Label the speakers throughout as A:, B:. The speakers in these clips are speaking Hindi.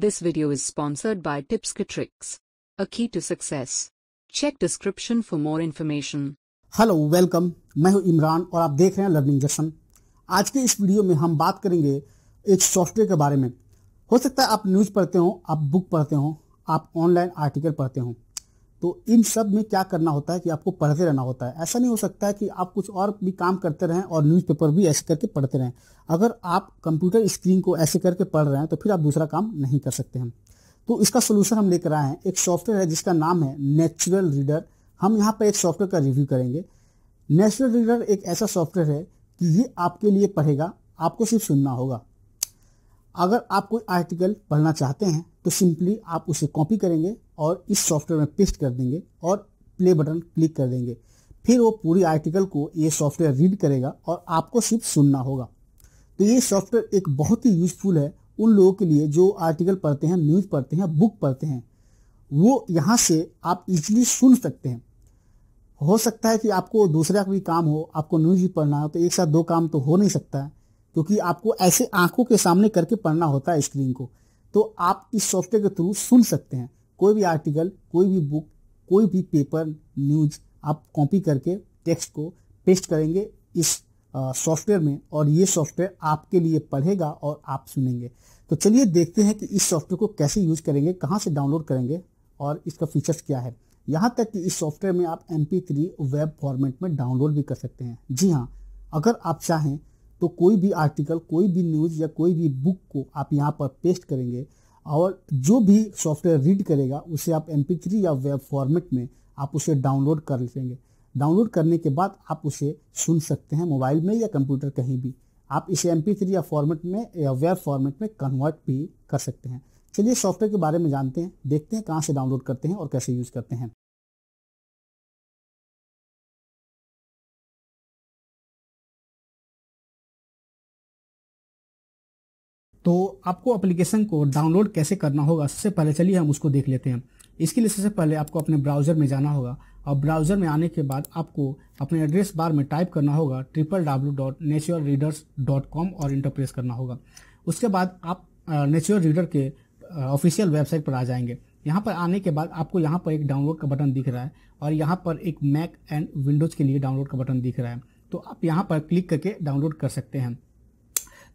A: This video is sponsored by Tipskitricks, a key to success. Check description for more information. Hello, welcome. मैं हूं इमरान और आप देख रहे हैं लर्निंग जशन आज के इस वीडियो में हम बात करेंगे एक सॉफ्टवेयर के बारे में हो सकता है आप न्यूज़ पढ़ते हो आप बुक पढ़ते हो आप ऑनलाइन आर्टिकल पढ़ते हो तो इन सब में क्या करना होता है कि आपको पढ़ते रहना होता है ऐसा नहीं हो सकता है कि आप कुछ और भी काम करते रहें और न्यूज़पेपर भी ऐसे करके पढ़ते रहें अगर आप कंप्यूटर स्क्रीन को ऐसे करके पढ़ रहे हैं तो फिर आप दूसरा काम नहीं कर सकते हैं तो इसका सोल्यूशन हम लेकर आए हैं एक सॉफ्टवेयर है जिसका नाम है नेचुरल रीडर हम यहाँ पर एक सॉफ्टवेयर का रिव्यू करेंगे नेचुरल रीडर एक ऐसा सॉफ्टवेयर है कि ये आपके लिए पढ़ेगा आपको सिर्फ सुनना होगा अगर आप कोई आर्टिकल पढ़ना चाहते हैं तो सिंपली आप उसे कॉपी करेंगे और इस सॉफ्टवेयर में पेस्ट कर देंगे और प्ले बटन क्लिक कर देंगे फिर वो पूरी आर्टिकल को ये सॉफ्टवेयर रीड करेगा और आपको सिर्फ सुनना होगा तो ये सॉफ्टवेयर एक बहुत ही यूजफुल है उन लोगों के लिए जो आर्टिकल पढ़ते हैं न्यूज़ पढ़ते हैं बुक पढ़ते हैं वो यहाँ से आप इजीली सुन सकते हैं हो सकता है कि आपको दूसरा कोई काम हो आपको न्यूज़ भी पढ़ना हो तो एक साथ दो काम तो हो नहीं सकता है क्योंकि आपको ऐसे आंखों के सामने करके पढ़ना होता है स्क्रीन को तो आप इस सॉफ्टवेयर के थ्रू सुन सकते हैं कोई भी आर्टिकल कोई भी बुक कोई भी पेपर न्यूज आप कॉपी करके टेक्स्ट को पेस्ट करेंगे इस सॉफ्टवेयर में और ये सॉफ्टवेयर आपके लिए पढ़ेगा और आप सुनेंगे तो चलिए देखते हैं कि इस सॉफ्टवेयर को कैसे यूज करेंगे कहाँ से डाउनलोड करेंगे और इसका फीचर्स क्या है यहाँ तक कि इस सॉफ्टवेयर में आप एम वेब फॉर्मेट में डाउनलोड भी कर सकते हैं जी हाँ अगर आप चाहें तो कोई भी आर्टिकल कोई भी न्यूज़ या कोई भी बुक को आप यहाँ पर पेस्ट करेंगे और जो भी सॉफ्टवेयर रीड करेगा उसे आप एम या वेब फॉर्मेट में आप उसे डाउनलोड कर लेंगे डाउनलोड करने के बाद आप उसे सुन सकते हैं मोबाइल में या कंप्यूटर कहीं भी आप इसे एम या फॉर्मेट में या वेब फॉर्मेट में कन्वर्ट भी कर सकते हैं चलिए सॉफ्टवेयर के बारे में जानते हैं देखते हैं कहाँ से डाउनलोड करते हैं और कैसे यूज़ करते हैं आपको एप्लीकेशन को डाउनलोड कैसे करना होगा सबसे पहले चलिए हम उसको देख लेते हैं इसके लिए सबसे पहले आपको अपने ब्राउज़र में जाना होगा और ब्राउज़र में आने के बाद आपको अपने एड्रेस बार में टाइप करना होगा triple W dot natural readers dot com और इंटरप्रेस करना होगा उसके बाद आप नेचुरल रीडर के ऑफिशियल वेबसाइट पर आ जाएंगे यहाँ पर आने के बाद आपको यहाँ पर एक डाउनलोड का बटन दिख रहा है और यहाँ पर एक मैक एंड विंडोज़ के लिए डाउनलोड का बटन दिख रहा है तो आप यहाँ पर क्लिक करके डाउनलोड कर सकते हैं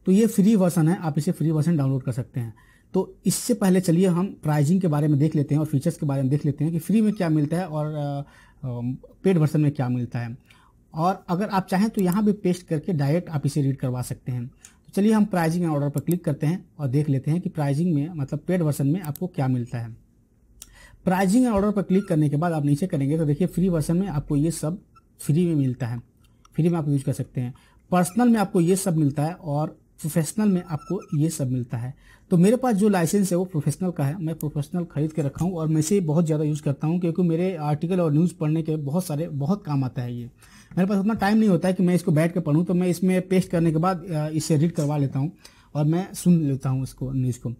A: तो ये फ्री वर्सन है आप इसे फ्री वर्सन डाउनलोड कर सकते हैं तो इससे पहले चलिए हम प्राइजिंग के बारे में देख लेते हैं और फीचर्स के बारे में देख लेते हैं कि फ्री में क्या मिलता है और पेड वर्सन में क्या मिलता है और अगर आप चाहें तो यहाँ भी पेस्ट करके डायरेक्ट आप इसे रीड करवा सकते हैं तो चलिए हम प्राइजिंग एंड ऑर्डर पर क्लिक करते हैं और देख लेते हैं कि प्राइजिंग में मतलब पेड वर्सन में आपको क्या मिलता है प्राइजिंग एंड ऑर्डर पर क्लिक करने के बाद आप नीचे करेंगे तो देखिए फ्री वर्सन में आपको ये सब फ्री में मिलता है फ्री में आप यूज कर सकते हैं पर्सनल में आपको ये सब मिलता है और प्रोफेशनल में आपको ये सब मिलता है तो मेरे पास जो लाइसेंस है वो प्रोफेशनल का है मैं प्रोफेशनल खरीद के रखा हूँ और मैं इसे बहुत ज़्यादा यूज़ करता हूँ क्योंकि मेरे आर्टिकल और न्यूज़ पढ़ने के बहुत सारे बहुत काम आता है ये मेरे पास उतना टाइम नहीं होता है कि मैं इसको बैठ कर पढ़ूँ तो मैं इसमें पेस्ट करने के बाद इसे रीड करवा लेता हूँ और मैं सुन लेता हूँ इसको न्यूज़ को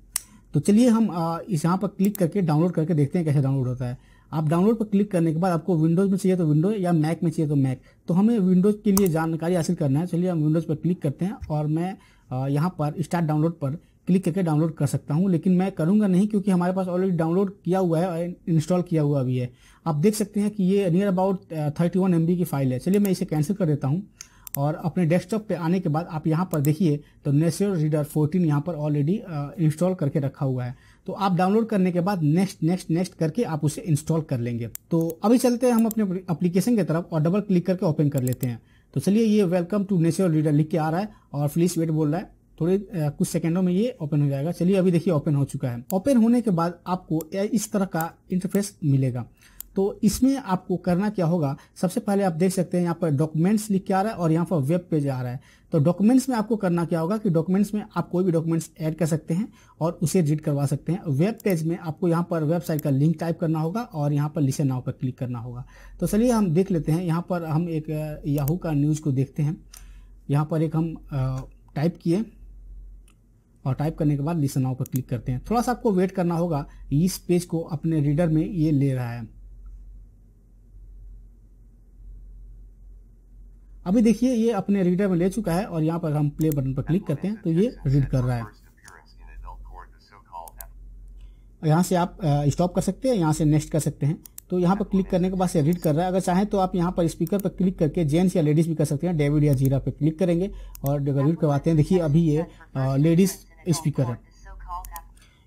A: तो चलिए हम इस यहाँ पर क्लिक करके डाउनलोड करके देखते हैं कैसे डाउनलोड होता है आप डाउनलोड पर क्लिक करने के बाद आपको विंडोज में चाहिए तो विंडोज या मैक में चाहिए तो मैक तो हमें विंडोज के लिए जानकारी हासिल करना है चलिए हम विंडोज पर क्लिक करते हैं और मैं यहाँ पर स्टार्ट डाउनलोड पर क्लिक करके डाउनलोड कर सकता हूँ लेकिन मैं करूँगा नहीं क्योंकि हमारे पास ऑलरेडी डाउनलोड किया हुआ है और इंस्टॉल किया हुआ भी है आप देख सकते हैं कि ये near about thirty one M की फाइल है चलिए मैं इसे कैंसिल कर देता हूँ और अपने डेस्कटॉप पे आने के बाद आप यहाँ पर देखिए तो नेचुरल रीडर 14 यहाँ पर ऑलरेडी इंस्टॉल करके रखा हुआ है तो आप डाउनलोड करने के बाद नेक्स्ट नेक्स्ट नेक्स्ट करके आप उसे इंस्टॉल कर लेंगे तो अभी चलते हैं हम अपने अप्लीकेशन की तरफ और डबल क्लिक करके ओपन कर लेते हैं तो चलिए ये वेलकम टू नेचुरल रीडर लिख के आ रहा है और फ्लिस वेट बोल रहा है थोड़े कुछ सेकंडों में ये ओपन हो जाएगा चलिए अभी देखिए ओपन हो चुका है ओपन होने के बाद आपको इस तरह का इंटरफेस मिलेगा तो इसमें आपको करना क्या होगा सबसे पहले आप देख सकते हैं यहाँ पर डॉक्यूमेंट्स लिख के आ रहा है और यहाँ पर वेब पेज आ रहा है तो डॉक्यूमेंट्स में आपको करना क्या होगा कि डॉक्यूमेंट्स में आप कोई भी डॉक्यूमेंट्स ऐड कर सकते हैं और उसे रीड करवा सकते हैं वेब पेज में आपको यहाँ पर वेबसाइट का लिंक टाइप करना होगा और यहाँ पर लिसे नाव पर क्लिक करना होगा तो चलिए हम देख लेते हैं यहाँ पर हम एक याहू का न्यूज़ को देखते हैं यहाँ पर एक हम टाइप किए और टाइप करने के बाद लिसन नाव पर क्लिक करते हैं थोड़ा सा आपको वेट करना होगा इस पेज को अपने रीडर में ये ले रहा है अभी देखिए ये अपने रीडर में ले चुका है और यहाँ पर हम प्ले बटन पर क्लिक करते हैं तो ये रीड कर रहा है यहाँ से आप स्टॉप कर सकते हैं यहाँ से नेक्स्ट कर सकते हैं तो यहाँ पर क्लिक करने के बाद से रीड कर रहा है अगर चाहें तो आप यहाँ पर स्पीकर पर क्लिक करके जेंट्स या लेडीज़ भी कर सकते हैं डेविड या जीरा पर क्लिक करेंगे और रीड करवाते हैं देखिए अभी ये लेडीज़ स्पीकर है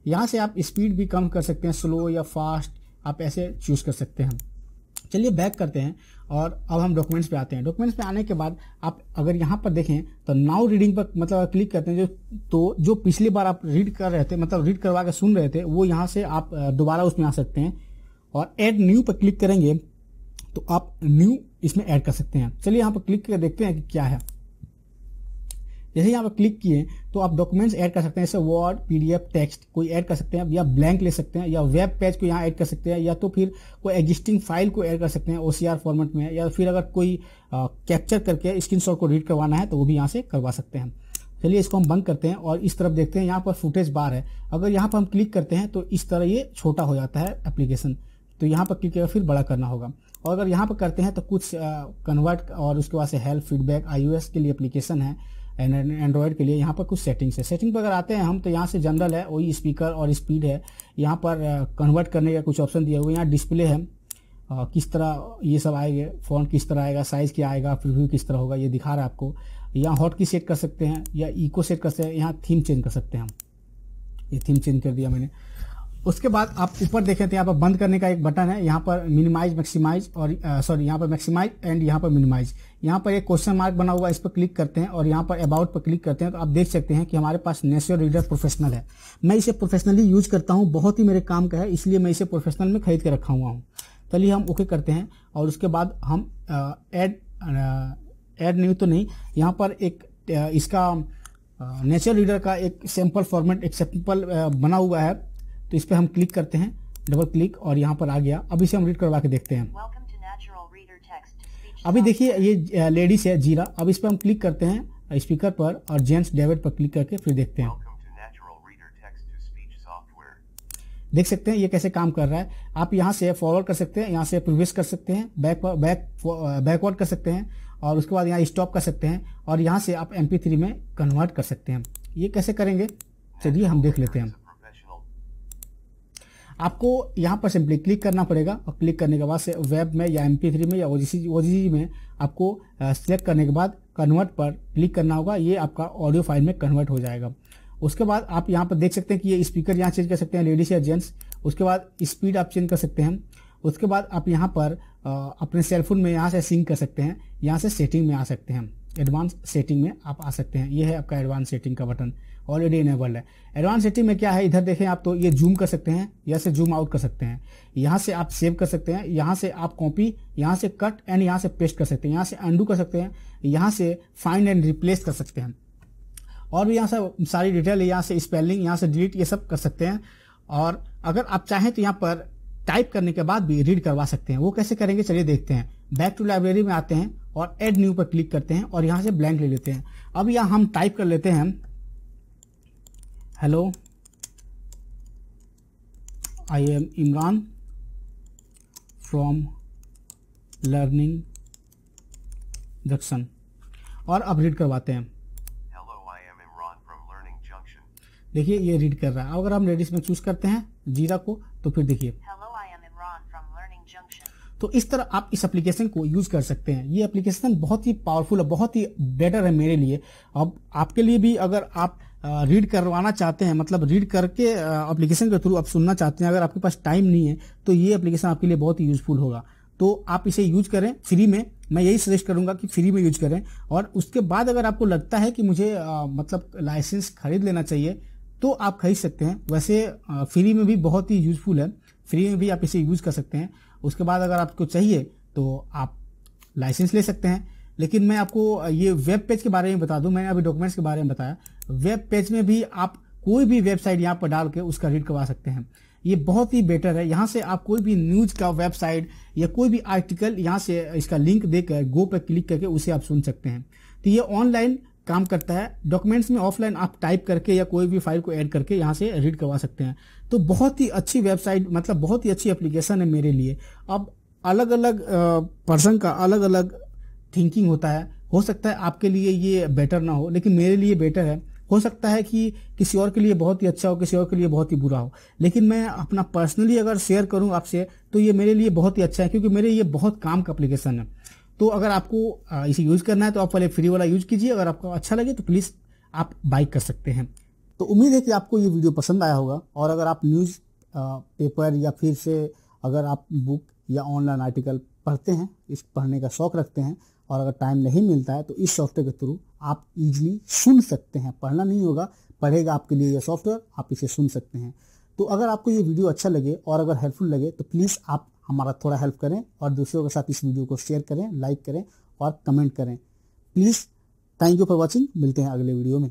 A: यहाँ से आप स्पीड भी कम कर सकते हैं स्लो या फास्ट आप ऐसे चूज़ कर सकते हैं चलिए बैक करते हैं और अब हम डॉक्यूमेंट्स पे आते हैं डॉक्यूमेंट्स पे आने के बाद आप अगर यहाँ पर देखें तो नाउ रीडिंग पर मतलब क्लिक करते हैं जो तो जो पिछली बार आप रीड कर रहे थे मतलब रीड करवा के सुन रहे थे वो यहाँ से आप दोबारा उसमें आ सकते हैं और एड न्यू पर क्लिक करेंगे तो आप न्यू इसमें ऐड कर सकते हैं चलिए यहाँ पर क्लिक करके देखते हैं कि क्या है जैसे यहाँ पर क्लिक किए तो आप डॉक्यूमेंट्स ऐड कर सकते हैं जैसे वर्ड पीडीएफ टेक्स्ट कोई ऐड कर सकते हैं या ब्लैंक ले सकते हैं या वेब पेज को यहाँ ऐड कर सकते हैं या तो फिर कोई एग्जिस्टिंग फाइल को ऐड कर सकते हैं ओसीआर फॉर्मेट में या फिर अगर कोई कैप्चर करके स्क्रीनशॉट को रीड करवाना है तो वो भी यहाँ से करवा सकते हैं चलिए इसको हम बंद करते हैं और इस तरफ देखते हैं यहाँ पर फुटेज बार है अगर यहाँ पर हम क्लिक करते हैं तो इस तरह ये छोटा हो जाता है एप्लीकेशन तो यहाँ पर क्लिक फिर बड़ा करना होगा और अगर यहाँ पर करते हैं तो कुछ कन्वर्ट और उसके बाद से हेल्प फीडबैक आई के लिए एप्लीकेशन है एंड्रॉयड के लिए यहाँ पर कुछ सेटिंग्स है सेटिंग पर अगर आते हैं हम तो यहाँ से जनरल है वही स्पीकर और स्पीड है यहाँ पर कन्वर्ट करने का कुछ ऑप्शन दिया हुआ है यहाँ डिस्प्ले है आ, किस तरह ये सब आएंगे फ़ॉन्ट किस तरह आएगा साइज़ क्या आएगा प्रिव्यू किस तरह होगा ये दिखा रहा है आपको यहाँ हॉट की सेट कर सकते हैं या इको सेट कर सकते हैं यहाँ थीम चेंज कर सकते हैं हम ये थीम चेंज कर दिया मैंने उसके बाद आप ऊपर देखें तो यहाँ पर बंद करने का एक बटन है यहाँ पर मिनिमाइज मैक्सिमाइज और सॉरी यहाँ पर मैक्सिमाइज एंड यहाँ पर मिनिमाइज यहाँ पर एक क्वेश्चन मार्क बना हुआ है इस पर क्लिक करते हैं और यहाँ पर अबाउट पर क्लिक करते हैं तो आप देख सकते हैं कि हमारे पास नेशनल रीडर प्रोफेशनल है मैं इसे प्रोफेशनली यूज करता हूँ बहुत ही मेरे काम का है इसलिए मैं इसे प्रोफेशनल में खरीद के रखा हुआ हूँ चलिए हम ओके करते हैं और उसके बाद हम एड एड न्यू तो नहीं यहाँ पर एक इसका नेचर रीडर का एक सैम्पल फॉर्मेट एक सैम्पल बना हुआ है तो इस पर हम क्लिक करते हैं डबल क्लिक और यहाँ पर आ गया अब इसे हम रीड करवा के देखते हैं अभी देखिए ये लेडीज है जीरा अब इस पर हम क्लिक करते हैं स्पीकर पर और जेंट्स डेविड पर क्लिक करके फिर देखते हैं देख सकते हैं ये कैसे काम कर रहा है आप यहाँ से फॉरवर्ड कर सकते हैं यहाँ से प्रीवियस कर सकते हैं बैक बैक बैकवर्ड कर सकते हैं और उसके बाद यहाँ स्टॉप कर सकते हैं और यहाँ से आप एम में कन्वर्ट कर सकते हैं ये कैसे करेंगे चलिए हम देख लेते हैं आपको यहाँ पर सिंपली क्लिक करना पड़ेगा और क्लिक करने के बाद से वेब में या एम में या ओ जी में आपको सिलेक्ट करने के बाद कन्वर्ट पर क्लिक करना होगा ये आपका ऑडियो फाइल में कन्वर्ट हो जाएगा उसके बाद आप यहाँ पर देख सकते हैं कि ये स्पीकर यहाँ चेंज कर सकते हैं लेडीज या जेंट्स उसके बाद स्पीड आप चेंज कर सकते हैं उसके बाद आप यहाँ पर अपने सेलफोन में यहाँ से सिंक कर सकते हैं यहाँ से सेटिंग में आ सकते हैं एडवांस सेटिंग में आप आ सकते हैं ये है आपका एडवांस सेटिंग का बटन ऑलरेडी इनेबल्ड है एडवांस सेटिंग में क्या है इधर देखें आप तो ये जूम कर सकते हैं यहाँ से जूम आउट कर सकते हैं यहाँ से आप सेव कर सकते हैं यहाँ से आप कॉपी यहाँ से कट एंड यहाँ से पेस्ट कर सकते हैं यहाँ से अंडू कर सकते हैं यहाँ से फाइंड एंड रिप्लेस कर सकते हैं और भी यहाँ से सारी डिटेल यहाँ से स्पेलिंग यहाँ से डिलीट ये सब कर सकते हैं और अगर आप चाहें तो यहाँ पर टाइप करने के बाद भी रीड करवा सकते हैं वो कैसे करेंगे चलिए देखते हैं बैक टू लाइब्रेरी में आते हैं और एड न्यू पर क्लिक करते हैं और यहाँ से ब्लैंक ले लेते हैं अब यहाँ हम टाइप कर लेते हैं hello I am Imran from learning junction और अब रीड करवाते हैं देखिए ये रीड कर रहा है अगर हम लेडीज में चूज करते हैं जीरा को तो फिर देखिए तो इस तरह आप इस एप्लीकेशन को यूज कर सकते हैं ये एप्लीकेशन बहुत ही पावरफुल है बहुत ही बेटर है मेरे लिए अब आपके लिए भी अगर आप रीड करवाना चाहते हैं मतलब रीड करके एप्लीकेशन के थ्रू आप सुनना चाहते हैं अगर आपके पास टाइम नहीं है तो ये एप्लीकेशन आपके लिए बहुत ही यूजफुल होगा तो आप इसे यूज करें फ्री में मैं यही सजेस्ट करूंगा कि फ्री में यूज करें और उसके बाद अगर आपको लगता है कि मुझे आ, मतलब लाइसेंस खरीद लेना चाहिए तो आप खरीद सकते हैं वैसे आ, फ्री में भी बहुत ही यूजफुल है फ्री में भी आप इसे यूज कर सकते हैं उसके बाद अगर आपको चाहिए तो आप लाइसेंस ले सकते हैं लेकिन मैं आपको ये वेब पेज के बारे में बता दूं मैंने अभी डॉक्यूमेंट्स के बारे में बताया वेब पेज में भी आप कोई भी वेबसाइट यहाँ पर डाल के उसका रीड करवा सकते हैं ये बहुत ही बेटर है यहाँ से आप कोई भी न्यूज़ का वेबसाइट या कोई भी आर्टिकल यहाँ से इसका लिंक देकर गो पर क्लिक करके उसे आप सुन सकते हैं तो ये ऑनलाइन काम करता है डॉक्यूमेंट्स में ऑफलाइन आप टाइप करके या कोई भी फाइल को ऐड करके यहाँ से रीड करवा सकते हैं तो बहुत ही अच्छी वेबसाइट मतलब बहुत ही अच्छी एप्लीकेशन है मेरे लिए अब अलग अलग पर्सन का अलग अलग थिंकिंग होता है हो सकता है आपके लिए ये बेटर ना हो लेकिन मेरे लिए बेटर है हो सकता है कि किसी और के लिए बहुत ही अच्छा हो किसी और के लिए बहुत ही बुरा हो लेकिन मैं अपना पर्सनली अगर शेयर करूं आपसे तो ये मेरे लिए बहुत ही अच्छा है क्योंकि मेरे ये बहुत काम का अप्लीकेशन है तो अगर आपको इसे यूज़ करना है तो आप पहले फ्री वाला यूज कीजिए अगर आपको अच्छा लगे तो प्लीज़ आप बाइक कर सकते हैं तो उम्मीद है कि आपको ये वीडियो पसंद आया होगा और अगर आप न्यूज़ पेपर या फिर से अगर आप बुक या ऑनलाइन आर्टिकल पढ़ते हैं इस पढ़ने का शौक़ रखते हैं और अगर टाइम नहीं मिलता है तो इस सॉफ्टवेयर के थ्रू आप इजीली सुन सकते हैं पढ़ना नहीं होगा पढ़ेगा आपके लिए यह सॉफ्टवेयर आप इसे सुन सकते हैं तो अगर आपको ये वीडियो अच्छा लगे और अगर हेल्पफुल लगे तो प्लीज़ आप हमारा थोड़ा हेल्प करें और दूसरों के साथ इस वीडियो को शेयर करें लाइक करें और कमेंट करें please thank you for watching मिलते हैं अगले वीडियो में